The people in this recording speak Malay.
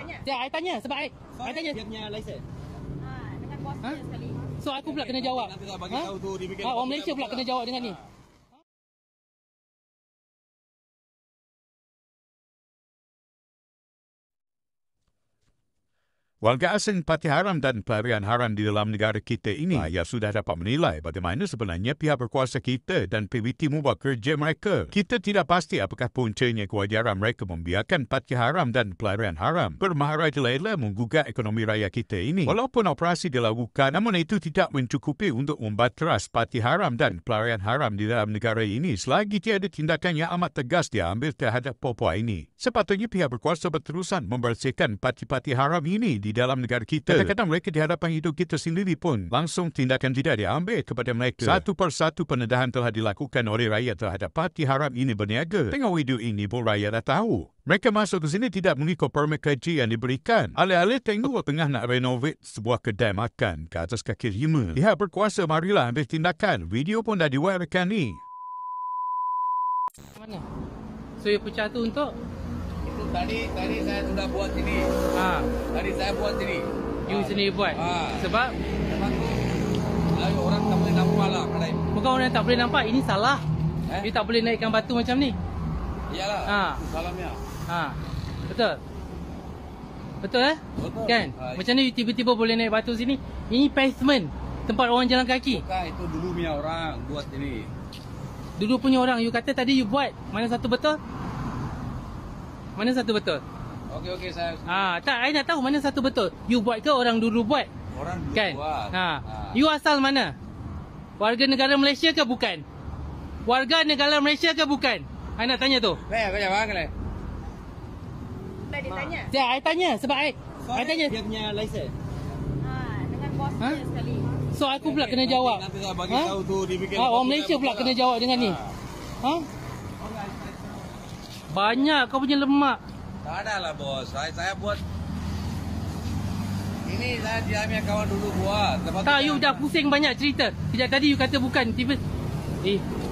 tanya. Ya, saya tanya sebab saya so, tanya. Dia punya license. Ha, dengan bos ha? sekali. So aku pula kena jawab. Ha, orang Malaysia pula kena jawab dengan ni. Ha. Warga asing parti haram dan pelarian haram di dalam negara kita ini ya sudah dapat menilai bagaimana sebenarnya pihak berkuasa kita dan PBT membuat kerja mereka. Kita tidak pasti apakah puncanya kewajaran mereka membiarkan parti haram dan pelarian haram bermaharai di lela menggugat ekonomi raya kita ini. Walaupun operasi dilakukan, namun itu tidak mencukupi untuk membatras parti haram dan pelarian haram di dalam negara ini selagi tiada tindakan yang amat tegas diambil terhadap popo ini. Sepatutnya pihak berkuasa berterusan membersihkan parti-parti haram ini di di dalam negara kita. Kadang-kadang mereka di hadapan hidup kita sendiri pun langsung tindakan tidak diambil kepada mereka. Satu persatu penedahan telah dilakukan oleh rakyat terhadap parti haram ini berniaga. Tengok video ini pun rakyat dah tahu. Mereka masuk ke sini tidak mengikut permit kerja yang diberikan. Alih-alih tengok tengah nak renovate sebuah kedai makan ke atas kaki lima. Pihak berkuasa marilah ambil tindakan. Video pun dah diwarakan ni. Mana? So, you pecah tu untuk? Itu tadi, tadi saya sudah buat ini. Ha. Ah saya buat sendiri. You ha. sendiri buat? Ha. Sebab? Sebab orang tak boleh nampak lah kedai. Bukan orang yang tak boleh nampak, ini salah. Eh? You tak boleh naikkan batu macam ni. Yalah, ha. Ah. salamnya. Ha. Betul? Betul eh? Betul. Kan? Ha. Macam ni tiba-tiba boleh naik batu sini? Ini pavement. Tempat orang jalan kaki. Bukan, itu dulu punya orang buat sini. Dulu punya orang. You kata tadi you buat. Mana satu betul? Mana satu betul? Okey okey saya. Ah tak saya nak tahu mana satu betul. You buat ke orang dulu buat? Orang dulu kan? buat. Ha. ha. You asal mana? Warga negara Malaysia ke bukan? Warga negara Malaysia ke bukan? Saya nak tanya tu. Baik, baik, baik. Tak ditanya. Saya saya tanya sebab saya saya tanya. Dia punya license. Ha, dengan bos ha? sekali. So aku pula kena jawab. Nanti, nanti saya bagi ha? tahu tu dibikin. Ha, ah, orang Malaysia pula kena jawab dengan ha. ni. Ha? Banyak kau punya lemak. Tak ada lah bos. Saya, saya buat. Ini saya lah diambil kawan dulu buat. Tak, you dah pusing banyak cerita. Sejak tadi you kata bukan. Tiba. Eh.